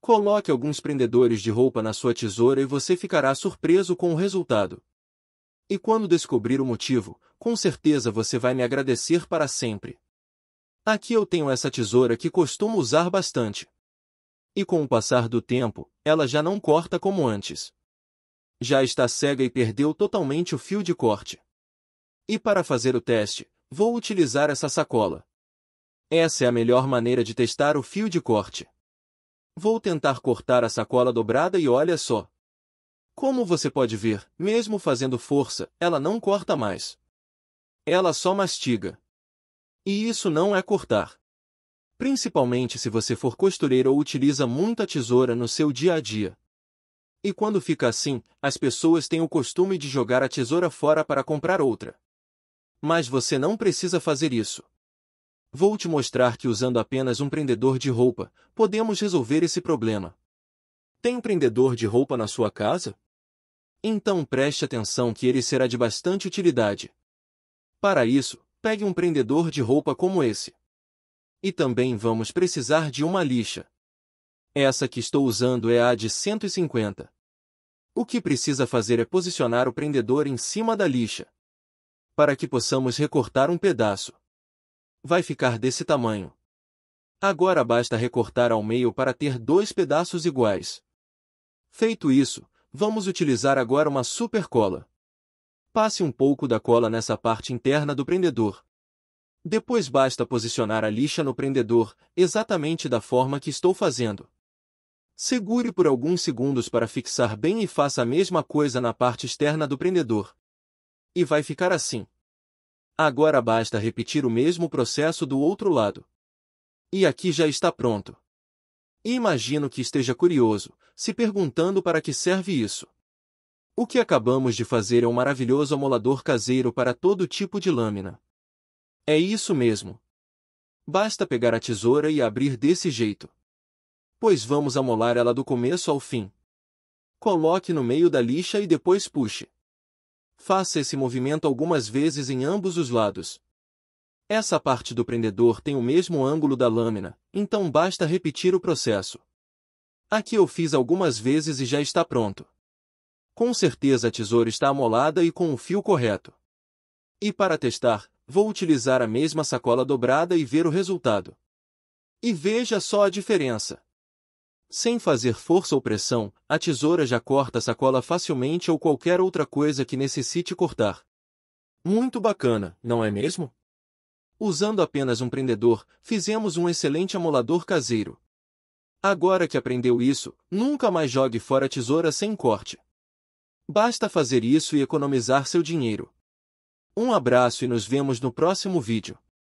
Coloque alguns prendedores de roupa na sua tesoura e você ficará surpreso com o resultado. E quando descobrir o motivo, com certeza você vai me agradecer para sempre. Aqui eu tenho essa tesoura que costumo usar bastante. E com o passar do tempo, ela já não corta como antes. Já está cega e perdeu totalmente o fio de corte. E para fazer o teste, vou utilizar essa sacola. Essa é a melhor maneira de testar o fio de corte. Vou tentar cortar a sacola dobrada e olha só. Como você pode ver, mesmo fazendo força, ela não corta mais. Ela só mastiga. E isso não é cortar. Principalmente se você for costureiro ou utiliza muita tesoura no seu dia a dia. E quando fica assim, as pessoas têm o costume de jogar a tesoura fora para comprar outra. Mas você não precisa fazer isso. Vou te mostrar que usando apenas um prendedor de roupa, podemos resolver esse problema. Tem um prendedor de roupa na sua casa? Então preste atenção que ele será de bastante utilidade. Para isso, pegue um prendedor de roupa como esse. E também vamos precisar de uma lixa. Essa que estou usando é a de 150. O que precisa fazer é posicionar o prendedor em cima da lixa. Para que possamos recortar um pedaço vai ficar desse tamanho. Agora basta recortar ao meio para ter dois pedaços iguais. Feito isso, vamos utilizar agora uma super cola. Passe um pouco da cola nessa parte interna do prendedor. Depois basta posicionar a lixa no prendedor, exatamente da forma que estou fazendo. Segure por alguns segundos para fixar bem e faça a mesma coisa na parte externa do prendedor. E vai ficar assim. Agora basta repetir o mesmo processo do outro lado. E aqui já está pronto. Imagino que esteja curioso, se perguntando para que serve isso. O que acabamos de fazer é um maravilhoso amolador caseiro para todo tipo de lâmina. É isso mesmo. Basta pegar a tesoura e abrir desse jeito. Pois vamos amolar ela do começo ao fim. Coloque no meio da lixa e depois puxe. Faça esse movimento algumas vezes em ambos os lados. Essa parte do prendedor tem o mesmo ângulo da lâmina, então basta repetir o processo. Aqui eu fiz algumas vezes e já está pronto. Com certeza a tesoura está amolada e com o fio correto. E para testar, vou utilizar a mesma sacola dobrada e ver o resultado. E veja só a diferença. Sem fazer força ou pressão, a tesoura já corta a sacola facilmente ou qualquer outra coisa que necessite cortar. Muito bacana, não é mesmo? Usando apenas um prendedor, fizemos um excelente amolador caseiro. Agora que aprendeu isso, nunca mais jogue fora a tesoura sem corte. Basta fazer isso e economizar seu dinheiro. Um abraço e nos vemos no próximo vídeo.